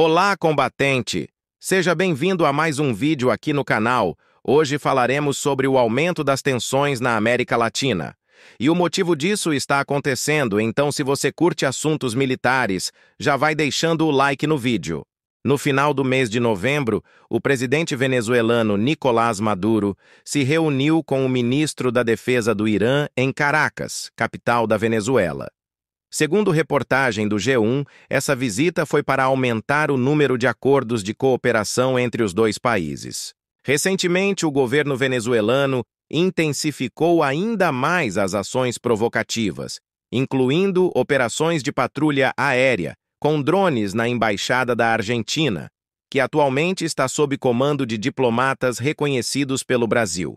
Olá, combatente! Seja bem-vindo a mais um vídeo aqui no canal. Hoje falaremos sobre o aumento das tensões na América Latina. E o motivo disso está acontecendo, então se você curte assuntos militares, já vai deixando o like no vídeo. No final do mês de novembro, o presidente venezuelano Nicolás Maduro se reuniu com o ministro da Defesa do Irã em Caracas, capital da Venezuela. Segundo reportagem do G1, essa visita foi para aumentar o número de acordos de cooperação entre os dois países. Recentemente, o governo venezuelano intensificou ainda mais as ações provocativas, incluindo operações de patrulha aérea com drones na embaixada da Argentina, que atualmente está sob comando de diplomatas reconhecidos pelo Brasil.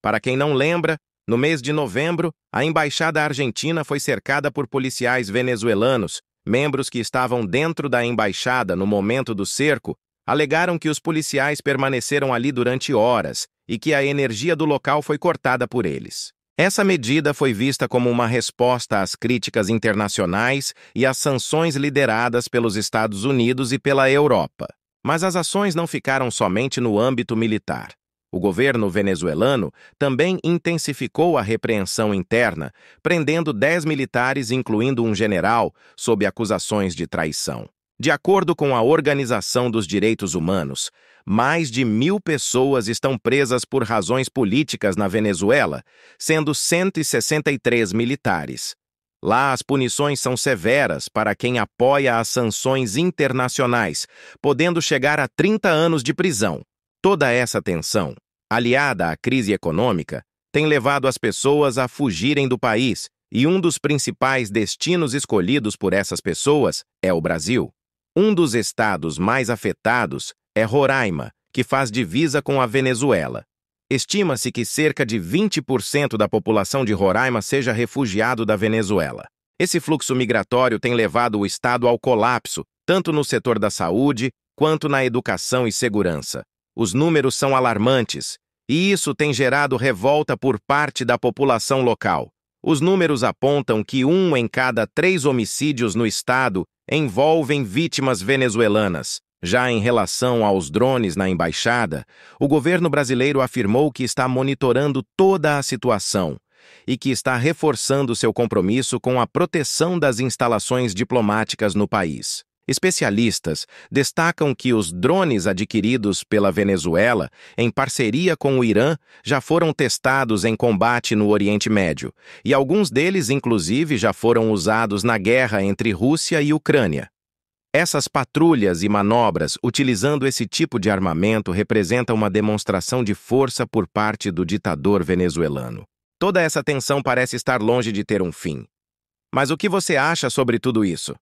Para quem não lembra, no mês de novembro, a embaixada argentina foi cercada por policiais venezuelanos. Membros que estavam dentro da embaixada no momento do cerco alegaram que os policiais permaneceram ali durante horas e que a energia do local foi cortada por eles. Essa medida foi vista como uma resposta às críticas internacionais e às sanções lideradas pelos Estados Unidos e pela Europa. Mas as ações não ficaram somente no âmbito militar. O governo venezuelano também intensificou a repreensão interna, prendendo dez militares, incluindo um general, sob acusações de traição. De acordo com a Organização dos Direitos Humanos, mais de mil pessoas estão presas por razões políticas na Venezuela, sendo 163 militares. Lá as punições são severas para quem apoia as sanções internacionais, podendo chegar a 30 anos de prisão. Toda essa tensão, aliada à crise econômica, tem levado as pessoas a fugirem do país, e um dos principais destinos escolhidos por essas pessoas é o Brasil. Um dos estados mais afetados é Roraima, que faz divisa com a Venezuela. Estima-se que cerca de 20% da população de Roraima seja refugiado da Venezuela. Esse fluxo migratório tem levado o estado ao colapso, tanto no setor da saúde quanto na educação e segurança. Os números são alarmantes, e isso tem gerado revolta por parte da população local. Os números apontam que um em cada três homicídios no estado envolvem vítimas venezuelanas. Já em relação aos drones na embaixada, o governo brasileiro afirmou que está monitorando toda a situação e que está reforçando seu compromisso com a proteção das instalações diplomáticas no país. Especialistas destacam que os drones adquiridos pela Venezuela, em parceria com o Irã, já foram testados em combate no Oriente Médio, e alguns deles, inclusive, já foram usados na guerra entre Rússia e Ucrânia. Essas patrulhas e manobras utilizando esse tipo de armamento representam uma demonstração de força por parte do ditador venezuelano. Toda essa tensão parece estar longe de ter um fim. Mas o que você acha sobre tudo isso?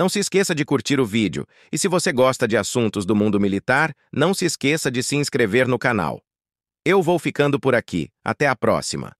Não se esqueça de curtir o vídeo e se você gosta de assuntos do mundo militar, não se esqueça de se inscrever no canal. Eu vou ficando por aqui. Até a próxima.